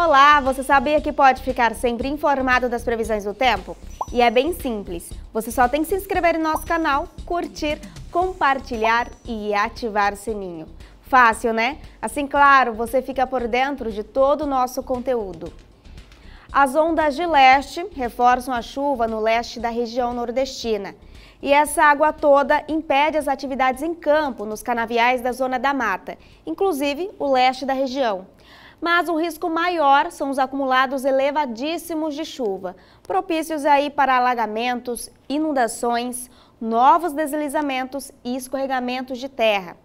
Olá, você sabia que pode ficar sempre informado das previsões do tempo? E é bem simples, você só tem que se inscrever em nosso canal, curtir, compartilhar e ativar o sininho. Fácil, né? Assim, claro, você fica por dentro de todo o nosso conteúdo. As ondas de leste reforçam a chuva no leste da região nordestina. E essa água toda impede as atividades em campo nos canaviais da zona da mata, inclusive o leste da região mas o risco maior são os acumulados elevadíssimos de chuva, propícios aí para alagamentos, inundações, novos deslizamentos e escorregamentos de terra.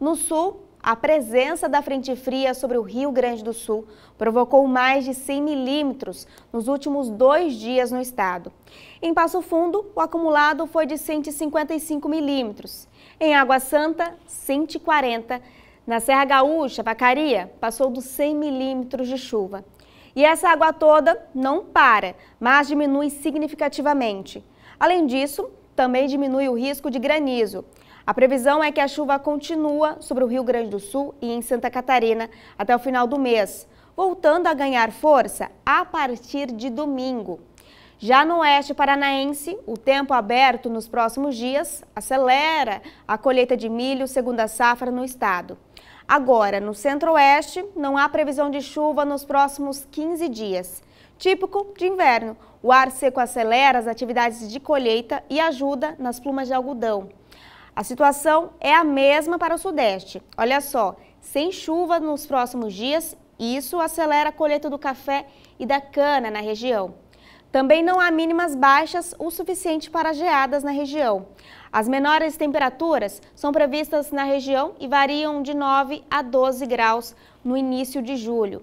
No sul, a presença da frente fria sobre o Rio Grande do Sul provocou mais de 100 milímetros nos últimos dois dias no estado. Em Passo Fundo, o acumulado foi de 155 milímetros. Em Água Santa, 140 milímetros na Serra Gaúcha, Vacaria, passou dos 100 milímetros de chuva. E essa água toda não para, mas diminui significativamente. Além disso, também diminui o risco de granizo. A previsão é que a chuva continua sobre o Rio Grande do Sul e em Santa Catarina até o final do mês, voltando a ganhar força a partir de domingo. Já no oeste paranaense, o tempo aberto nos próximos dias acelera a colheita de milho segunda safra no estado. Agora, no centro-oeste, não há previsão de chuva nos próximos 15 dias. Típico de inverno, o ar seco acelera as atividades de colheita e ajuda nas plumas de algodão. A situação é a mesma para o sudeste. Olha só, sem chuva nos próximos dias, isso acelera a colheita do café e da cana na região. Também não há mínimas baixas o suficiente para geadas na região. As menores temperaturas são previstas na região e variam de 9 a 12 graus no início de julho.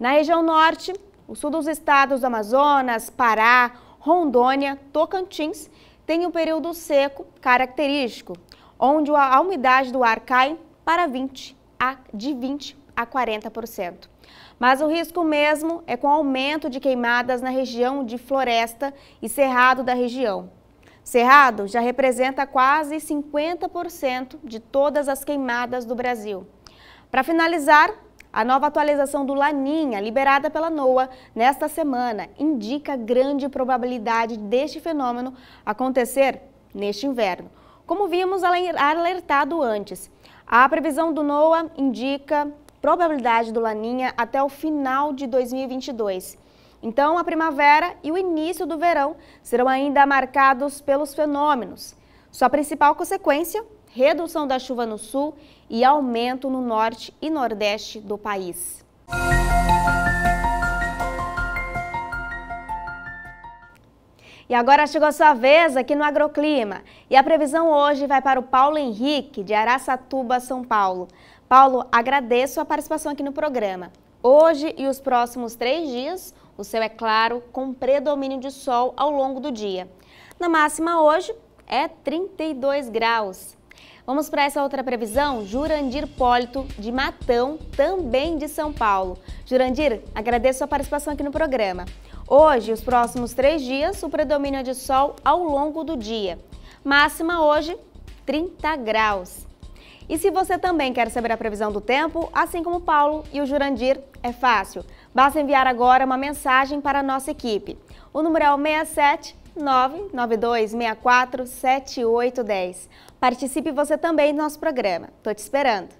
Na região norte, o sul dos estados do Amazonas, Pará, Rondônia, Tocantins, tem um período seco característico, onde a umidade do ar cai para 20 a, de 20 a 40%. Mas o risco mesmo é com aumento de queimadas na região de floresta e cerrado da região. Cerrado já representa quase 50% de todas as queimadas do Brasil. Para finalizar, a nova atualização do Laninha, liberada pela NOAA nesta semana, indica grande probabilidade deste fenômeno acontecer neste inverno, como vimos alertado antes. A previsão do NOAA indica probabilidade do Laninha até o final de 2022. Então, a primavera e o início do verão serão ainda marcados pelos fenômenos. Sua principal consequência, redução da chuva no sul e aumento no norte e nordeste do país. E agora chegou a sua vez aqui no Agroclima. E a previsão hoje vai para o Paulo Henrique, de Araçatuba, São Paulo. Paulo, agradeço a participação aqui no programa. Hoje e os próximos três dias, o céu é claro, com predomínio de sol ao longo do dia. Na máxima hoje é 32 graus. Vamos para essa outra previsão? Jurandir Polito, de Matão, também de São Paulo. Jurandir, agradeço a participação aqui no programa. Hoje, os próximos três dias, o predomínio é de sol ao longo do dia. Máxima hoje, 30 graus. E se você também quer saber a previsão do tempo, assim como o Paulo e o Jurandir, é fácil. Basta enviar agora uma mensagem para a nossa equipe. O número é o 67 992647810. Participe você também do nosso programa. Estou te esperando.